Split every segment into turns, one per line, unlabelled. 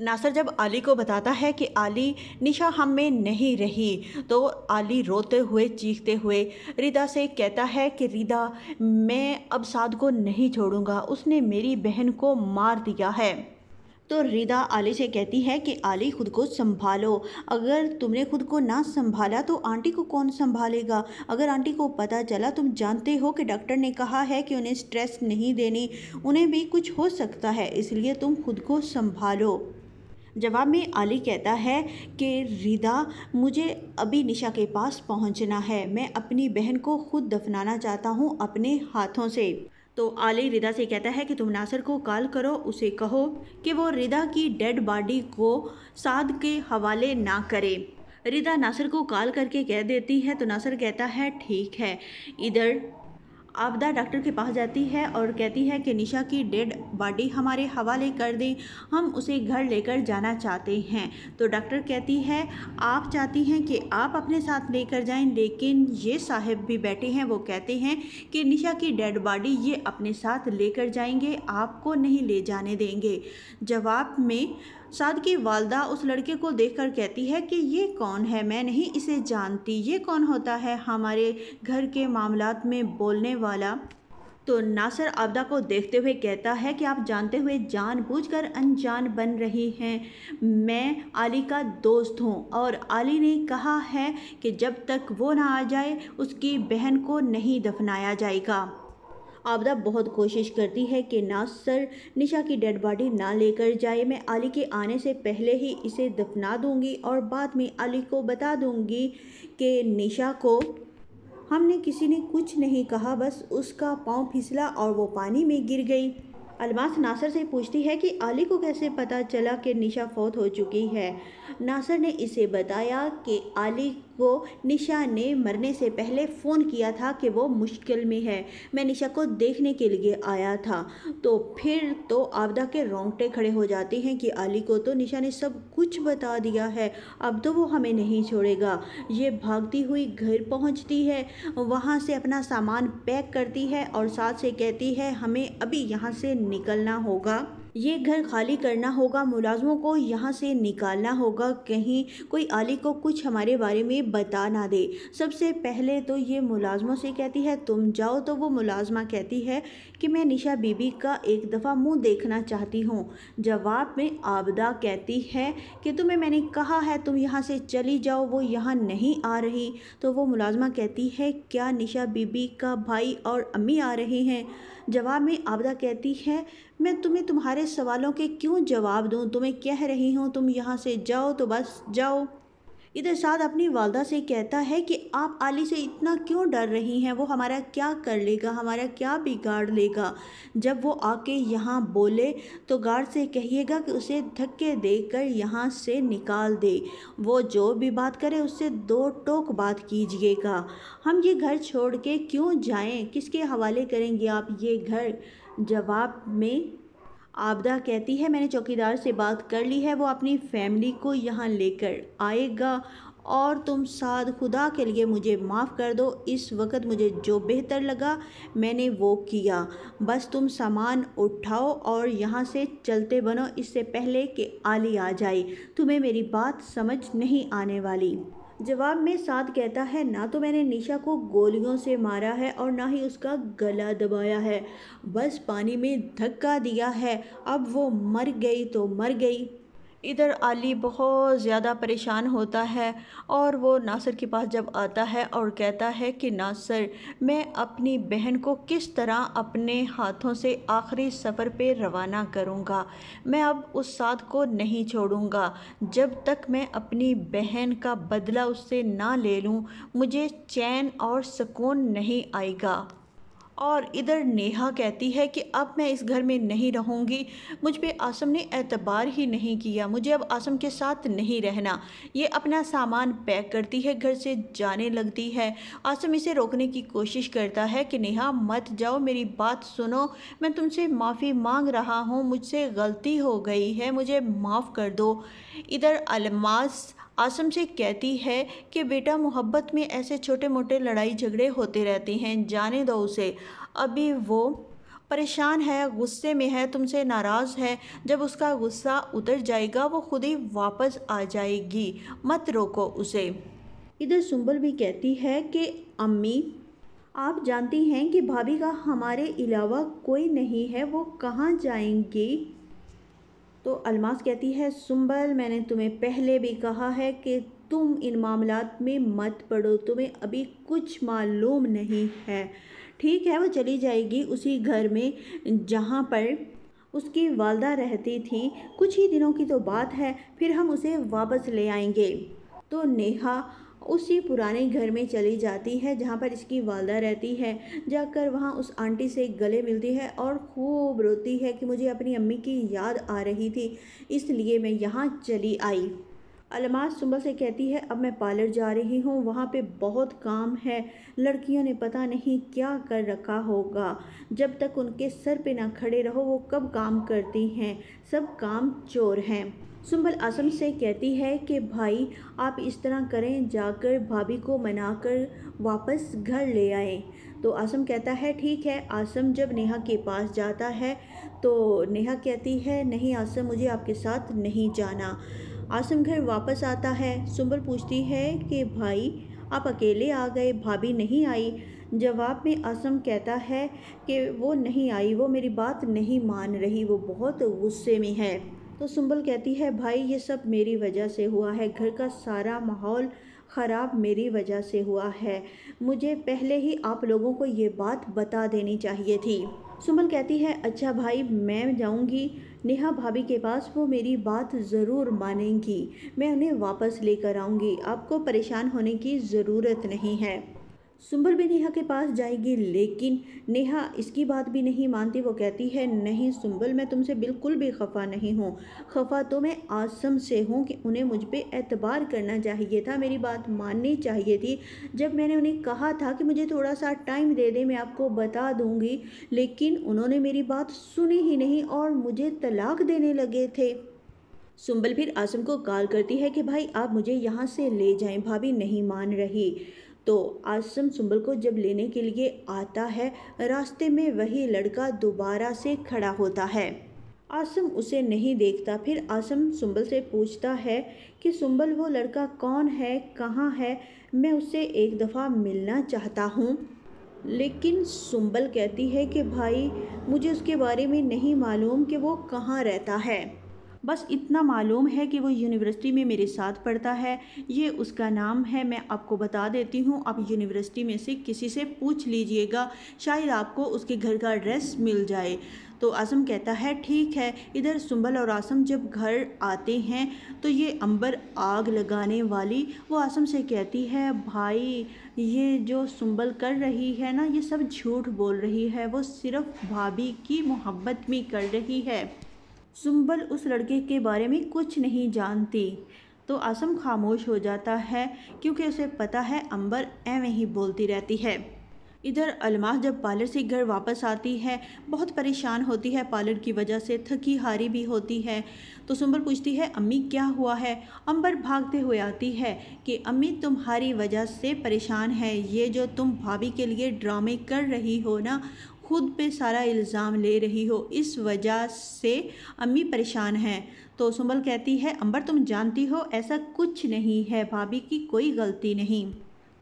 नासर जब आली को बताता है कि आली निशा हम में नहीं रही तो आली रोते हुए चीखते हुए रिदा से कहता है कि रिदा मैं अब साद को नहीं छोड़ूंगा उसने मेरी बहन को मार दिया है तो रिदा आली से कहती है कि आली खुद को संभालो अगर तुमने खुद को ना संभाला तो आंटी को कौन संभालेगा अगर आंटी को पता चला तुम जानते हो कि डॉक्टर ने कहा है कि उन्हें स्ट्रेस नहीं देनी उन्हें भी कुछ हो सकता है इसलिए तुम खुद को संभालो जवाब में अली कहता है कि रिदा मुझे अभी निशा के पास पहुंचना है मैं अपनी बहन को खुद दफनाना चाहता हूं अपने हाथों से तो आली रिदा से कहता है कि तुम नासर को कॉल करो उसे कहो कि वो रिदा की डेड बॉडी को साध के हवाले ना करे रिदा नासर को कॉल करके कह देती है तो नासर कहता है ठीक है इधर आपदा डॉक्टर के पास जाती है और कहती है कि निशा की डेड बॉडी हमारे हवाले कर दें हम उसे घर लेकर जाना चाहते हैं तो डॉक्टर कहती है आप चाहती हैं कि आप अपने साथ लेकर जाएं लेकिन ये साहब भी बैठे हैं वो कहते हैं कि निशा की डेड बॉडी ये अपने साथ लेकर जाएंगे आपको नहीं ले जाने देंगे जवाब में साद की वालदा उस लड़के को देखकर कहती है कि ये कौन है मैं नहीं इसे जानती ये कौन होता है हमारे घर के मामला में बोलने वाला तो नासर आपदा को देखते हुए कहता है कि आप जानते हुए जानबूझकर अनजान बन रही हैं मैं आली का दोस्त हूँ और आली ने कहा है कि जब तक वो ना आ जाए उसकी बहन को नहीं दफनाया जाएगा आबदा बहुत कोशिश करती है कि नासर निशा की डेड बॉडी ना लेकर जाए मैं अली के आने से पहले ही इसे दफना दूंगी और बाद में अली को बता दूंगी कि निशा को हमने किसी ने कुछ नहीं कहा बस उसका पाँव फिसला और वो पानी में गिर गई अलमास नासर से पूछती है कि अली को कैसे पता चला कि निशा फौत हो चुकी है नासर ने इसे बताया कि आली को निशा ने मरने से पहले फ़ोन किया था कि वो मुश्किल में है मैं निशा को देखने के लिए आया था तो फिर तो आपदा के रोंगटे खड़े हो जाते हैं कि आली को तो निशा ने सब कुछ बता दिया है अब तो वो हमें नहीं छोड़ेगा ये भागती हुई घर पहुंचती है वहाँ से अपना सामान पैक करती है और साथ से कहती है हमें अभी यहाँ से निकलना होगा ये घर खाली करना होगा मुलाजमों को यहाँ से निकालना होगा कहीं कोई आली को कुछ हमारे बारे में बता ना दे सबसे पहले तो ये मुलाजमों से कहती है तुम जाओ तो वो मुलाजमा कहती है कि मैं निशा बीबी का एक दफ़ा मुंह देखना चाहती हूँ जवाब में आबदा कहती है कि तुम्हें मैंने कहा है तुम यहाँ से चली जाओ वो यहाँ नहीं आ रही तो वो मुलाजमा कहती है क्या निशा बीबी का भाई और अम्मी आ रहे हैं जवाब में आबदा कहती है मैं तुम्हें तुम्हारे सवालों के क्यों जवाब दूँ तुम्हें कह रही हूँ तुम यहाँ से जाओ तो बस जाओ इधर साद अपनी वालदा से कहता है कि आप आली से इतना क्यों डर रही हैं वो हमारा क्या कर लेगा हमारा क्या बिगाड़ लेगा जब वो आके यहाँ बोले तो गार्ड से कहिएगा कि उसे धक्के देकर यहाँ से निकाल दे वो जो भी बात करे उससे दो टोक बात कीजिएगा हम ये घर छोड़ के क्यों जाएँ किसके हवाले करेंगे आप ये घर जवाब में आबदा कहती है मैंने चौकीदार से बात कर ली है वो अपनी फैमिली को यहाँ लेकर आएगा और तुम साथ खुदा के लिए मुझे माफ़ कर दो इस वक्त मुझे जो बेहतर लगा मैंने वो किया बस तुम सामान उठाओ और यहाँ से चलते बनो इससे पहले कि आली आ जाए तुम्हें मेरी बात समझ नहीं आने वाली जवाब में साद कहता है ना तो मैंने निशा को गोलियों से मारा है और ना ही उसका गला दबाया है बस पानी में धक्का दिया है अब वो मर गई तो मर गई इधर अली बहुत ज़्यादा परेशान होता है और वो नासर के पास जब आता है और कहता है कि नासर मैं अपनी बहन को किस तरह अपने हाथों से आखिरी सफ़र पे रवाना करूँगा मैं अब उस साथ को नहीं छोड़ूँगा जब तक मैं अपनी बहन का बदला उससे ना ले लूँ मुझे चैन और सुकून नहीं आएगा और इधर नेहा कहती है कि अब मैं इस घर में नहीं रहूँगी मुझ पे आसम ने एतबार ही नहीं किया मुझे अब आसम के साथ नहीं रहना ये अपना सामान पैक करती है घर से जाने लगती है आसम इसे रोकने की कोशिश करता है कि नेहा मत जाओ मेरी बात सुनो मैं तुमसे माफ़ी मांग रहा हूँ मुझसे गलती हो गई है मुझे माफ़ कर दो इधर अलमास आसम से कहती है कि बेटा मोहब्बत में ऐसे छोटे मोटे लड़ाई झगड़े होते रहते हैं जाने दो उसे अभी वो परेशान है गुस्से में है तुमसे नाराज़ है जब उसका गुस्सा उतर जाएगा वो खुद ही वापस आ जाएगी मत रोको उसे इधर सुंबल भी कहती है कि अम्मी आप जानती हैं कि भाभी का हमारे अलावा कोई नहीं है वो कहाँ जाएंगी तो अलमास कहती है सुम्बल मैंने तुम्हें पहले भी कहा है कि तुम इन मामला में मत पड़ो तुम्हें अभी कुछ मालूम नहीं है ठीक है वो चली जाएगी उसी घर में जहाँ पर उसकी वालदा रहती थी कुछ ही दिनों की तो बात है फिर हम उसे वापस ले आएंगे तो नेहा उसी पुराने घर में चली जाती है जहाँ पर इसकी वालदा रहती है जाकर वहाँ उस आंटी से गले मिलती है और खूब रोती है कि मुझे अपनी अम्मी की याद आ रही थी इसलिए मैं यहाँ चली आई अलमास सुबह से कहती है अब मैं पार्लर जा रही हूँ वहाँ पे बहुत काम है लड़कियों ने पता नहीं क्या कर रखा होगा जब तक उनके सर पे ना खड़े रहो वो कब काम करती हैं सब काम चोर हैं सुम्बल आसम से कहती है कि भाई आप इस तरह करें जाकर भाभी को मनाकर वापस घर ले आएँ तो आसम कहता है ठीक है आसम जब नेहा के पास जाता है तो नेहा कहती है नहीं आसम मुझे आपके साथ नहीं जाना आसम घर वापस आता है सुम्बल पूछती है कि भाई आप अकेले आ गए भाभी नहीं आई जवाब में असम कहता है कि वो नहीं आई वो मेरी बात नहीं मान रही वो बहुत गुस्से में है तो सुंबल कहती है भाई ये सब मेरी वजह से हुआ है घर का सारा माहौल ख़राब मेरी वजह से हुआ है मुझे पहले ही आप लोगों को ये बात बता देनी चाहिए थी सुमल कहती है अच्छा भाई मैं जाऊंगी नेहा भाभी के पास वो मेरी बात ज़रूर मानेंगी मैं उन्हें वापस लेकर आऊंगी आपको परेशान होने की ज़रूरत नहीं है सुंबल भी नेहा के पास जाएगी लेकिन नेहा इसकी बात भी नहीं मानती वो कहती है नहीं सुंबल मैं तुमसे बिल्कुल भी खफा नहीं हूँ खफा तो मैं आसम से हूँ कि उन्हें मुझ पर एतबार करना चाहिए था मेरी बात माननी चाहिए थी जब मैंने उन्हें कहा था कि मुझे थोड़ा सा टाइम दे दें मैं आपको बता दूँगी लेकिन उन्होंने मेरी बात सुनी ही नहीं और मुझे तलाक देने लगे थे सुंबल फिर आसम को कॉल करती है कि भाई आप मुझे यहाँ से ले जाएं भाभी नहीं मान रही तो आसम सुंबल को जब लेने के लिए आता है रास्ते में वही लड़का दोबारा से खड़ा होता है आसम उसे नहीं देखता फिर आसम सुंबल से पूछता है कि सुंबल वो लड़का कौन है कहाँ है मैं उससे एक दफ़ा मिलना चाहता हूँ लेकिन सुंबल कहती है कि भाई मुझे उसके बारे में नहीं मालूम कि वो कहाँ रहता है बस इतना मालूम है कि वो यूनिवर्सिटी में मेरे साथ पढ़ता है ये उसका नाम है मैं आपको बता देती हूँ आप यूनिवर्सिटी में से किसी से पूछ लीजिएगा शायद आपको उसके घर का एड्रेस मिल जाए तो आसम कहता है ठीक है इधर सुंबल और आसम जब घर आते हैं तो ये अंबर आग लगाने वाली वो आसम से कहती है भाई ये जो सुंबल कर रही है ना ये सब झूठ बोल रही है वो सिर्फ भाभी की मोहब्बत में कर रही है सुंबल उस लड़के के बारे में कुछ नहीं जानती तो आसम खामोश हो जाता है क्योंकि उसे पता है अंबर एवं ही बोलती रहती है इधर अलमास जब पार्लर से घर वापस आती है बहुत परेशान होती है पार्लर की वजह से थकी हारी भी होती है तो सुंबल पूछती है अम्मी क्या हुआ है अंबर भागते हुए आती है कि अम्मी तुम्हारी वजह से परेशान है ये जो तुम भाभी के लिए ड्रामे कर रही हो ना खुद पे सारा इल्ज़ाम ले रही हो इस वजह से अम्मी परेशान हैं तो सुंबल कहती है अंबर तुम जानती हो ऐसा कुछ नहीं है भाभी की कोई गलती नहीं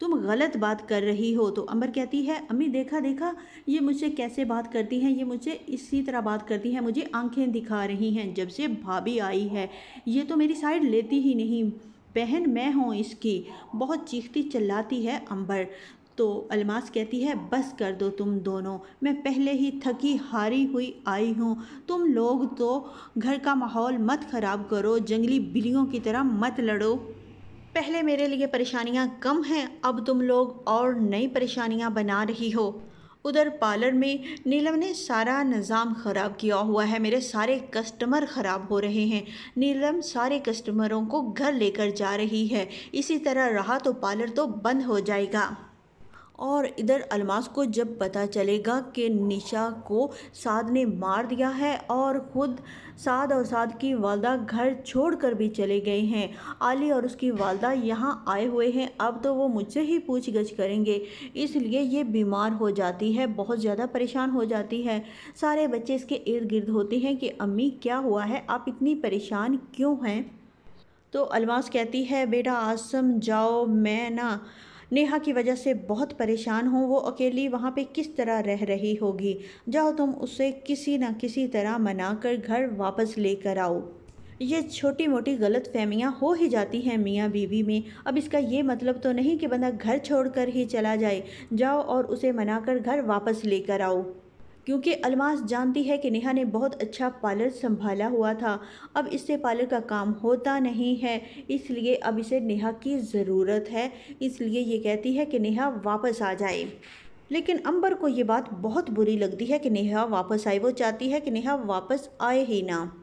तुम गलत बात कर रही हो तो अंबर कहती है अम्मी देखा देखा ये मुझसे कैसे बात करती हैं ये मुझे इसी तरह बात करती हैं मुझे आंखें दिखा रही हैं जब से भाभी आई है ये तो मेरी साइड लेती ही नहीं बहन मैं हूँ इसकी बहुत चीखती चिल्लाती है अंबर तो अलमास कहती है बस कर दो तुम दोनों मैं पहले ही थकी हारी हुई आई हूँ तुम लोग तो घर का माहौल मत ख़राब करो जंगली बिल्लियों की तरह मत लड़ो पहले मेरे लिए परेशानियाँ कम हैं अब तुम लोग और नई परेशानियाँ बना रही हो उधर पार्लर में नीलम ने सारा निज़ाम ख़राब किया हुआ है मेरे सारे कस्टमर ख़राब हो रहे हैं नीलम सारे कस्टमरों को घर लेकर जा रही है इसी तरह रहा तो पार्लर तो बंद हो जाएगा और इधर अलमास को जब पता चलेगा कि निशा को साद ने मार दिया है और ख़ुद साद और साद की वालदा घर छोड़कर भी चले गए हैं आली और उसकी वालदा यहाँ आए हुए हैं अब तो वो मुझसे ही पूछ गछ करेंगे इसलिए ये बीमार हो जाती है बहुत ज़्यादा परेशान हो जाती है सारे बच्चे इसके इर्द गिर्द होते हैं कि अम्मी क्या हुआ है आप इतनी परेशान क्यों हैं तो अलमास कहती है बेटा आसम जाओ मैं ना नेहा की वजह से बहुत परेशान हूँ वो अकेली वहाँ पे किस तरह रह रही होगी जाओ तुम उसे किसी न किसी तरह मना कर घर वापस लेकर आओ ये छोटी मोटी गलत फहमियाँ हो ही जाती हैं मियाँ बीवी में अब इसका ये मतलब तो नहीं कि बंदा घर छोड़कर ही चला जाए जाओ और उसे मनाकर घर वापस लेकर आओ क्योंकि अलमास जानती है कि नेहा ने बहुत अच्छा पार्लर संभाला हुआ था अब इससे पार्लर का काम होता नहीं है इसलिए अब इसे नेहा की ज़रूरत है इसलिए ये कहती है कि नेहा वापस आ जाए लेकिन अंबर को ये बात बहुत बुरी लगती है कि नेहा वापस आए वो चाहती है कि नेहा वापस आए ही ना